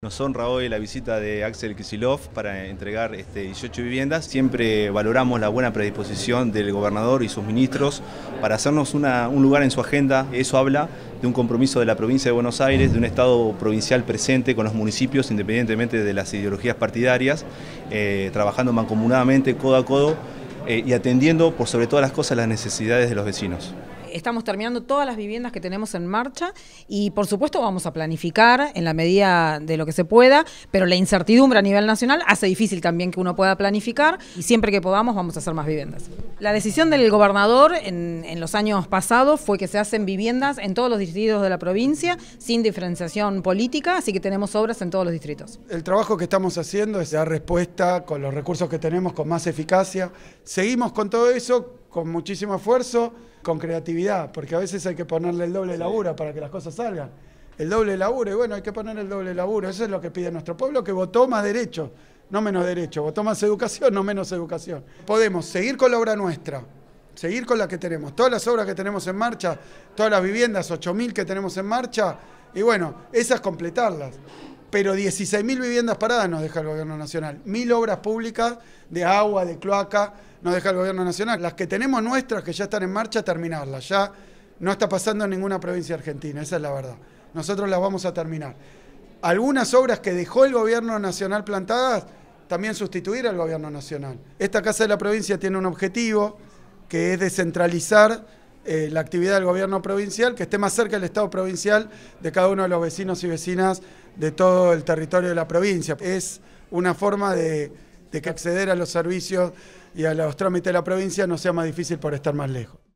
Nos honra hoy la visita de Axel Kisilov para entregar 18 este, viviendas. Siempre valoramos la buena predisposición del gobernador y sus ministros para hacernos un lugar en su agenda. Eso habla de un compromiso de la provincia de Buenos Aires, de un Estado provincial presente con los municipios, independientemente de las ideologías partidarias, eh, trabajando mancomunadamente, codo a codo eh, y atendiendo por sobre todas las cosas las necesidades de los vecinos estamos terminando todas las viviendas que tenemos en marcha y por supuesto vamos a planificar en la medida de lo que se pueda, pero la incertidumbre a nivel nacional hace difícil también que uno pueda planificar y siempre que podamos vamos a hacer más viviendas. La decisión del gobernador en, los años pasados fue que se hacen viviendas en todos los distritos de la provincia sin diferenciación política, así que tenemos obras en todos los distritos. El trabajo que estamos haciendo es dar respuesta con los recursos que tenemos con más eficacia. Seguimos con todo eso con muchísimo esfuerzo, con creatividad, porque a veces hay que ponerle el doble de laburo para que las cosas salgan. El doble laburo, y bueno, hay que poner el doble laburo. Eso es lo que pide nuestro pueblo, que votó más derechos, no menos derechos, votó más educación, no menos educación. Podemos seguir con la obra nuestra, seguir con la que tenemos. Todas las obras que tenemos en marcha, todas las viviendas, 8.000 que tenemos en marcha, y bueno, esas completarlas pero 16.000 viviendas paradas nos deja el gobierno nacional. Mil obras públicas de agua, de cloaca, nos deja el gobierno nacional. Las que tenemos nuestras, que ya están en marcha, terminarlas. Ya no está pasando en ninguna provincia argentina, esa es la verdad. Nosotros las vamos a terminar. Algunas obras que dejó el gobierno nacional plantadas, también sustituir al gobierno nacional. Esta Casa de la Provincia tiene un objetivo, que es descentralizar eh, la actividad del gobierno provincial, que esté más cerca del Estado provincial de cada uno de los vecinos y vecinas de todo el territorio de la provincia. Es una forma de que acceder a los servicios y a los trámites de la provincia no sea más difícil por estar más lejos.